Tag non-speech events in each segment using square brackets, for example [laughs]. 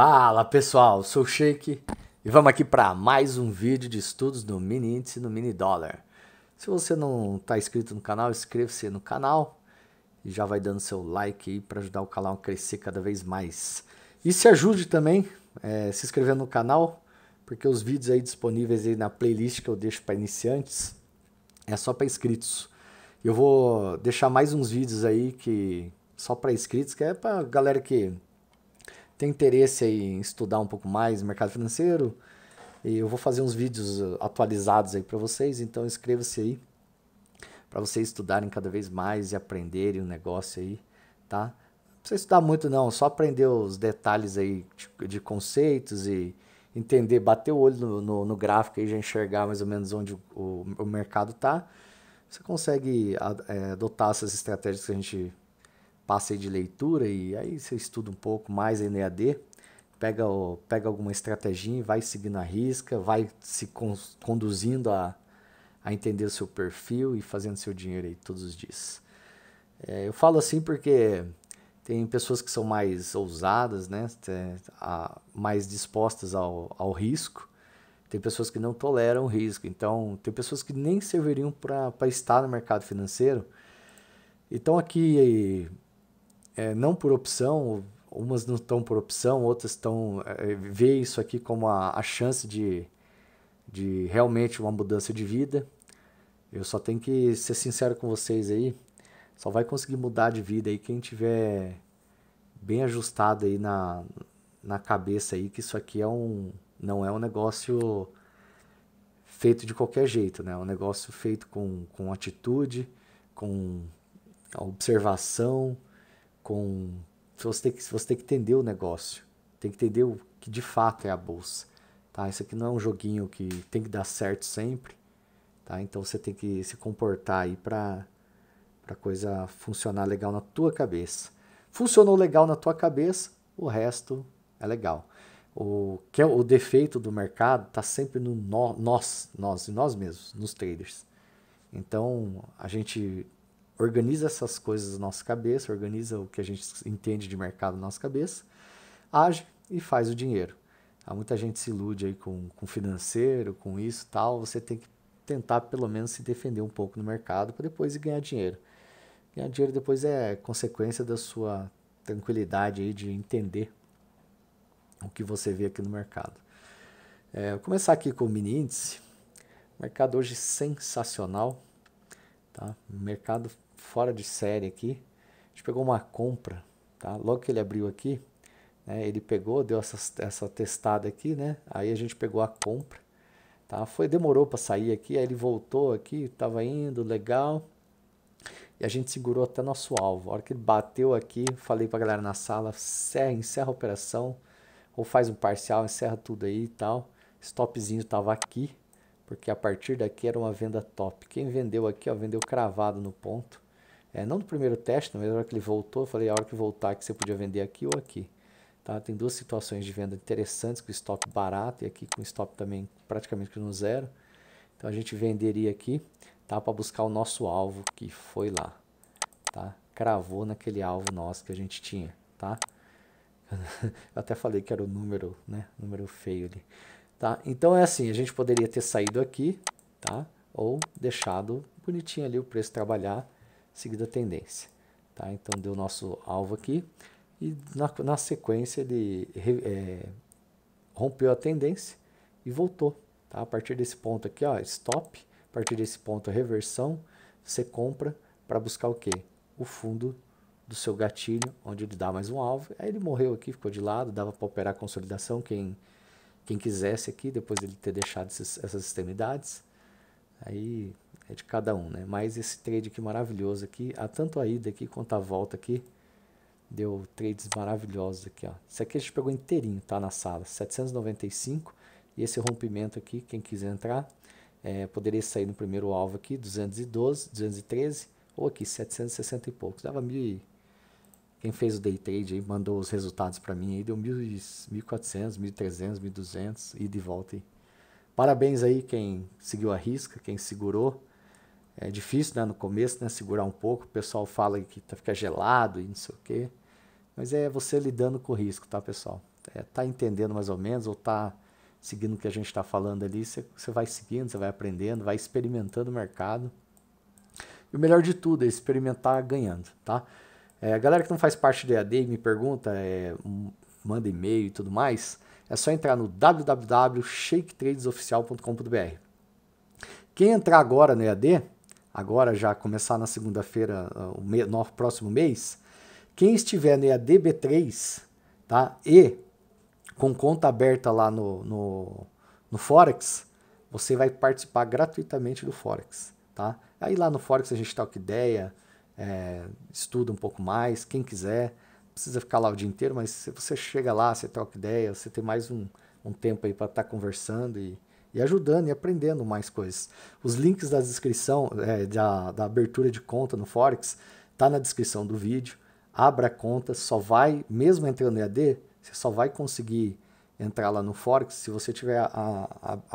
Fala pessoal, sou o Sheik e vamos aqui para mais um vídeo de estudos do mini índice no mini dólar. Se você não está inscrito no canal, inscreva-se no canal e já vai dando seu like aí para ajudar o canal a crescer cada vez mais. E se ajude também é, se inscrevendo no canal, porque os vídeos aí disponíveis aí na playlist que eu deixo para iniciantes é só para inscritos. Eu vou deixar mais uns vídeos aí que só para inscritos, que é para galera que tem interesse em estudar um pouco mais mercado financeiro, eu vou fazer uns vídeos uh, atualizados aí para vocês, então inscreva-se aí para vocês estudarem cada vez mais e aprenderem o negócio aí, tá? Não precisa estudar muito não, só aprender os detalhes aí de, conceitos e entender, bater o olho no, no, no gráfico e já enxergar mais ou menos onde o, o, mercado tá. Você consegue é, adotar essas estratégias que a gente passe de leitura e aí você estuda um pouco mais a NEAD, pega, o, pega alguma estratégia, vai seguindo a risca, vai se con conduzindo a, a entender o seu perfil e fazendo seu dinheiro aí todos os dias. É, eu falo assim porque tem pessoas que são mais ousadas, né? É, a, mais dispostas ao, ao risco. Tem pessoas que não toleram o risco. Então, tem pessoas que nem serviriam para estar no mercado financeiro. Então, aqui é, não por opção, umas não estão por opção, outras estão. É, vê isso aqui como a, a chance de, de realmente uma mudança de vida. Eu só tenho que ser sincero com vocês aí. Só vai conseguir mudar de vida aí quem tiver bem ajustado aí na, na cabeça aí que isso aqui é um não é um negócio feito de qualquer jeito, né? É um negócio feito com, com atitude, com observação, com. Você tem, que, você tem que entender o negócio, tem que entender o que de fato é a bolsa. Tá? Isso aqui não é um joguinho que tem que dar certo sempre. Tá? Então você tem que se comportar aí para a coisa funcionar legal na tua cabeça. Funcionou legal na tua cabeça, o resto é legal. O, que é o defeito do mercado está sempre no nós, nós e nós mesmos, nos traders. Então a gente organiza essas coisas na nossa cabeça, organiza o que a gente entende de mercado na nossa cabeça, age e faz o dinheiro. Há ah, muita gente se ilude aí com, com financeiro, com isso tal. Você tem que tentar pelo menos se defender um pouco no mercado para depois ganhar dinheiro. Ganhar dinheiro depois é consequência da sua tranquilidade aí de entender o que você vê aqui no mercado. É, vou começar aqui com o mini índice. Mercado hoje sensacional. Tá? Mercado fora de série aqui. A gente pegou uma compra, tá? Logo que ele abriu aqui, né, ele pegou, deu essa, essa testada aqui, né? Aí a gente pegou a compra, tá? Foi, demorou para sair aqui, aí ele voltou aqui, tava indo, legal. E a gente segurou até nosso alvo. A hora que ele bateu aqui, falei para galera na sala, encerra, encerra a operação, ou faz um parcial, encerra tudo aí e tal. Stopzinho estava aqui, porque a partir daqui era uma venda top. Quem vendeu aqui, ó, vendeu cravado no ponto. É, não no primeiro teste, na mesma hora que ele voltou, eu falei, a hora que voltar que você podia vender aqui ou aqui. Tá? Tem duas situações de venda interessantes, com stop barato e aqui com stop também praticamente no zero. Então a gente venderia aqui tá? para buscar o nosso alvo que foi lá. Tá? Cravou naquele alvo nosso que a gente tinha. Tá? [laughs] Eu até falei que era o número, né? número feio ali. Tá? Então é assim, a gente poderia ter saído aqui tá? ou deixado bonitinho ali o preço trabalhar seguindo a tendência. Tá? Então deu nosso alvo aqui e na, na sequência ele é, rompeu a tendência e voltou. Tá? A partir desse ponto aqui, ó, stop, a partir desse ponto, reversão, você compra para buscar o quê? O fundo do seu gatilho, onde ele dá mais um alvo. Aí ele morreu aqui, ficou de lado, dava para operar a consolidação, quem, quem quisesse aqui, depois de ele ter deixado esses, essas extremidades. Aí é de cada um, né? Mas esse trade aqui maravilhoso aqui, a tanto a ida aqui quanto a volta aqui, deu trades maravilhosos aqui, ó. Isso aqui a gente pegou inteirinho, tá? Na sala, 795. E esse rompimento aqui, quem quiser entrar, é, poderia sair no primeiro alvo aqui, 212, 213, ou aqui, 760 e poucos. Dava mil Quem fez o day trade aí, mandou os resultados para mim aí, deu 1.400, 1.300, 1.200 e de volta aí. Parabéns aí quem seguiu a risca, quem segurou. É difícil né, no começo, né? Segurar um pouco. O pessoal fala que tá, fica gelado e não sei o quê. Mas é você lidando com o risco, tá, pessoal? É, tá entendendo mais ou menos, ou tá seguindo o que a gente está falando ali, você, você vai seguindo, você vai aprendendo, vai experimentando o mercado. E o melhor de tudo é experimentar ganhando, tá? É, a galera que não faz parte do EAD e me pergunta, é, manda e-mail e tudo mais, é só entrar no www.shaketradesoficial.com.br. Quem entrar agora no EAD, agora já começar na segunda-feira, ah, no próximo mês, quem estiver no EAD B3 tá, e com conta aberta lá no, no, no Forex, você vai participar gratuitamente do Forex. Tá? Aí lá no Forex a gente toca ideia, é, estuda um pouco mais, quem quiser precisa ficar lá o dia inteiro, mas se você chega lá, você troca ideia, você tem mais um, um tempo aí para estar tá conversando e, e ajudando e aprendendo mais coisas. Os links da descrição, é, da, da abertura de conta no Forex, tá na descrição do vídeo. Abra a conta, só vai, mesmo entrando em AD, você só vai conseguir entrar lá no Forex se você tiver a,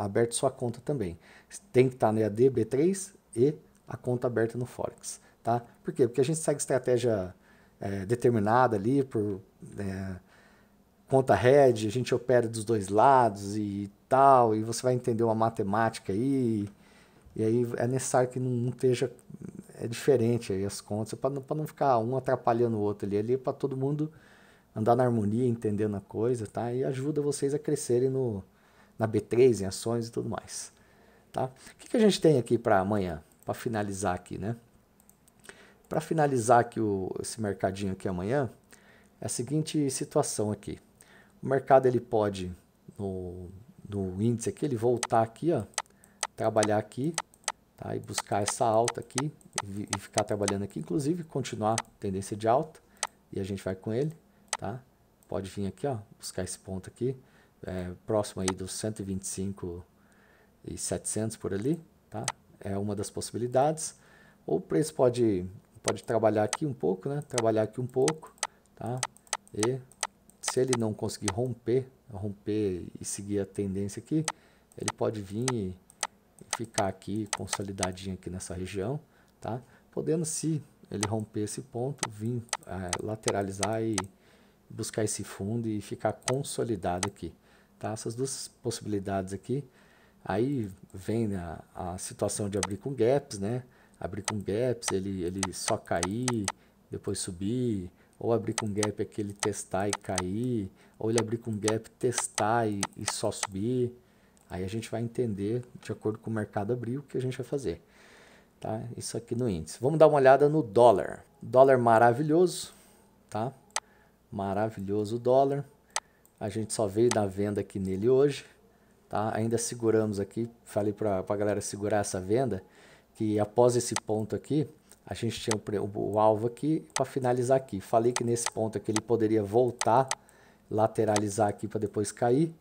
a, aberto sua conta também. Tem que estar tá no EAD B3 e a conta aberta no Forex, tá? Por quê? Porque a gente segue estratégia é, determinada ali por é, conta head, a gente opera dos dois lados e tal, e você vai entender uma matemática aí, e aí é necessário que não esteja é diferente aí as contas, para não, não ficar um atrapalhando o outro ali, ali é para todo mundo andar na harmonia, entendendo a coisa, tá? E ajuda vocês a crescerem no, na B3, em ações e tudo mais, tá? O que, que a gente tem aqui para amanhã, para finalizar aqui, né? Para finalizar aqui o, esse mercadinho aqui amanhã, é a seguinte situação aqui. O mercado ele pode, no, no índice aqui, ele voltar aqui, ó, trabalhar aqui, tá? e buscar essa alta aqui, e, e ficar trabalhando aqui, inclusive continuar tendência de alta, e a gente vai com ele, tá? Pode vir aqui, ó, buscar esse ponto aqui, é, próximo aí dos 125 e 700 por ali, tá? É uma das possibilidades. Ou o preço pode pode trabalhar aqui um pouco, né? Trabalhar aqui um pouco, tá? E se ele não conseguir romper, romper e seguir a tendência aqui, ele pode vir e ficar aqui consolidadinho aqui nessa região, tá? Podendo se ele romper esse ponto, vir é, lateralizar e buscar esse fundo e ficar consolidado aqui, tá? Essas duas possibilidades aqui. Aí vem a, a situação de abrir com gaps, né? abrir com gaps, ele, ele só cair, depois subir, ou abrir com gap aquele é testar e cair, ou ele abrir com gap, testar e, e só subir. Aí a gente vai entender, de acordo com o mercado abrir, o que a gente vai fazer. Tá? Isso aqui no índice. Vamos dar uma olhada no dólar. Dólar maravilhoso, tá? Maravilhoso dólar. A gente só veio da venda aqui nele hoje, tá? Ainda seguramos aqui, falei para a galera segurar essa venda, que após esse ponto aqui, a gente tinha o, o alvo aqui para finalizar aqui. Falei que nesse ponto aqui ele poderia voltar, lateralizar aqui para depois cair.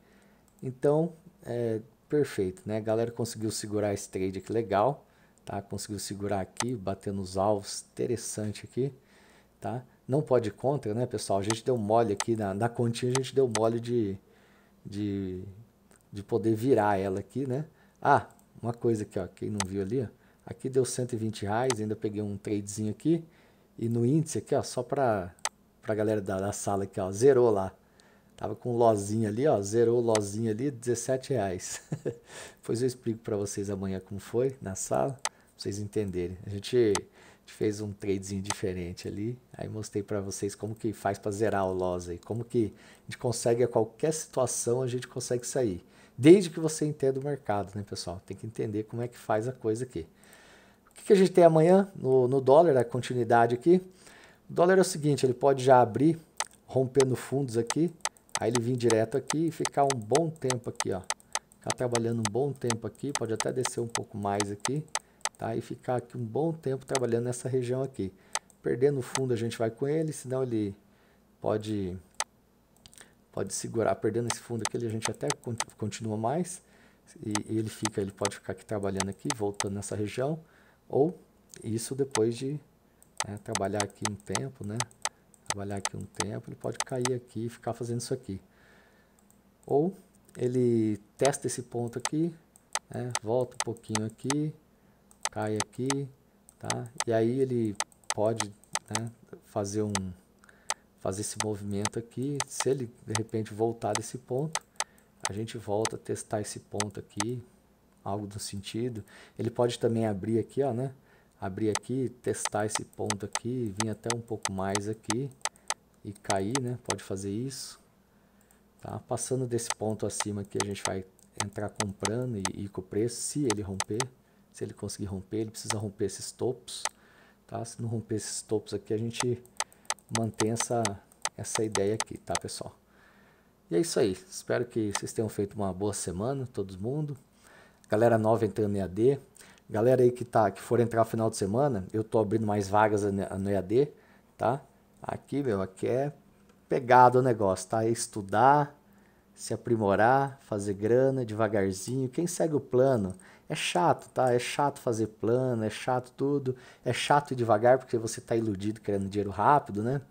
Então, é, perfeito, né? A galera conseguiu segurar esse trade aqui legal, tá? Conseguiu segurar aqui, batendo nos alvos, interessante aqui, tá? Não pode contra, né, pessoal? A gente deu mole aqui na, na continha, a gente deu mole de, de, de poder virar ela aqui, né? Ah, uma coisa aqui, ó, quem não viu ali, ó Aqui deu 120 reais, ainda peguei um tradezinho aqui. E no índice aqui, ó, só para a galera da, da, sala aqui, ó, zerou lá. Tava com um lozinho ali, ó, zerou o lozinho ali, 17 reais. Depois [laughs] eu explico para vocês amanhã como foi na sala, pra vocês entenderem. A gente, a gente fez um tradezinho diferente ali, aí mostrei para vocês como que faz para zerar o loss aí, como que a gente consegue a qualquer situação a gente consegue sair. Desde que você entenda o mercado, né, pessoal? Tem que entender como é que faz a coisa aqui. O que a gente tem amanhã no, no dólar, a continuidade aqui? O dólar é o seguinte, ele pode já abrir rompendo fundos aqui, aí ele vir direto aqui e ficar um bom tempo aqui, ó. Ficar trabalhando um bom tempo aqui, pode até descer um pouco mais aqui, tá? E ficar aqui um bom tempo trabalhando nessa região aqui. Perdendo o fundo a gente vai com ele, senão ele pode pode segurar. Perdendo esse fundo aqui, a gente até continua mais e, e ele fica, ele pode ficar aqui trabalhando aqui, voltando nessa região ou isso depois de né, trabalhar aqui um tempo, né? Trabalhar aqui um tempo, ele pode cair aqui e ficar fazendo isso aqui. Ou ele testa esse ponto aqui, né, volta um pouquinho aqui, cai aqui, tá? E aí ele pode né, fazer um fazer esse movimento aqui. Se ele de repente voltar desse ponto, a gente volta a testar esse ponto aqui, algo do sentido. Ele pode também abrir aqui, ó, né? Abrir aqui, testar esse ponto aqui, vir até um pouco mais aqui e cair, né? Pode fazer isso. Tá? Passando desse ponto acima aqui, a gente vai entrar comprando e, com o preço, se ele romper, se ele conseguir romper, ele precisa romper esses topos, tá? Se não romper esses topos aqui, a gente mantém essa, essa ideia aqui, tá, pessoal? E é isso aí. Espero que vocês tenham feito uma boa semana, todo mundo galera nova entrando no AD, galera aí que, tá, que for entrar final de semana, eu tô abrindo mais vagas no EAD, tá? Aqui, meu, aqui é pegado o negócio, tá? É estudar, se aprimorar, fazer grana devagarzinho. Quem segue o plano é chato, tá? É chato fazer plano, é chato tudo, é chato devagar porque você tá iludido querendo dinheiro rápido, né?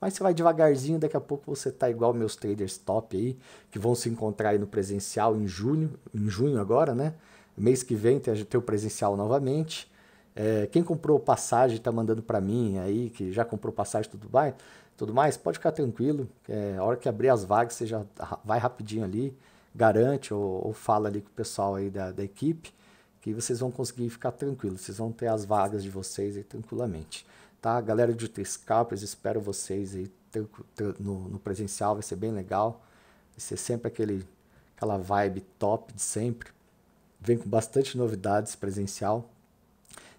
Mas você vai devagarzinho, daqui a pouco você tá igual meus traders top aí, que vão se encontrar aí no presencial em junho, em junho agora, né? Mês que vem tem, tem o presencial novamente. É, quem comprou passagem tá mandando para mim aí, que já comprou passagem tudo bem tudo mais, pode ficar tranquilo. É, a hora que abrir as vagas, você já vai rapidinho ali, garante ou, ou fala ali com o pessoal aí da, da equipe que vocês vão conseguir ficar tranquilos, vocês vão ter as vagas de vocês aí tranquilamente. Tá? Galera de Utriscápolis, espero vocês aí no, no, presencial, vai ser bem legal. Vai ser sempre aquele, aquela vibe top de sempre. Vem com bastante novidades presencial.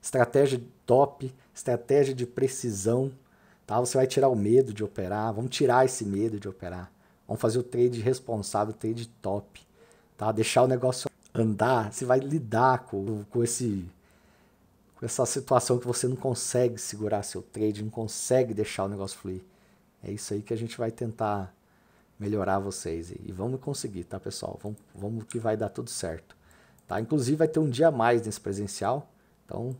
Estratégia top, estratégia de precisão. Tá? Você vai tirar o medo de operar, vamos tirar esse medo de operar. Vamos fazer o trade responsável, o trade top. Tá? Deixar o negócio andar, você vai lidar com, com esse essa situação que você não consegue segurar seu trade, não consegue deixar o negócio fluir. É isso aí que a gente vai tentar melhorar vocês. E vamos conseguir, tá, pessoal? Vamos, vamos que vai dar tudo certo. Tá? Inclusive, vai ter um dia a mais nesse presencial. Então,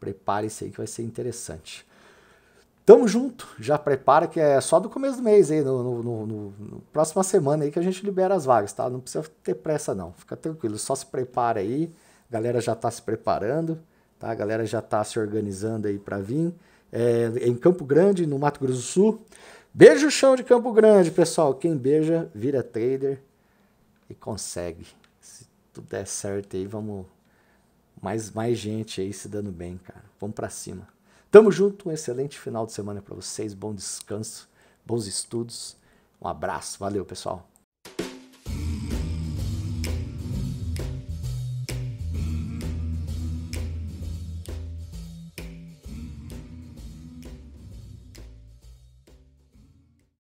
prepare-se aí que vai ser interessante. Tamo junto, já prepara que é só do começo do mês aí, no, no, no, no, próxima semana aí que a gente libera as vagas, tá? Não precisa ter pressa não, fica tranquilo, só se prepara aí, a galera já tá se preparando. Tá? A galera já está se organizando aí para vir. É, em Campo Grande, no Mato Grosso do Sul. Beijo chão de Campo Grande, pessoal. Quem beija, vira trader e consegue. Se tudo der certo aí, vamos mais mais gente aí se dando bem, cara. Vamos para cima. Tamo junto, um excelente final de semana para vocês, bom descanso, bons estudos. Um abraço, valeu, pessoal.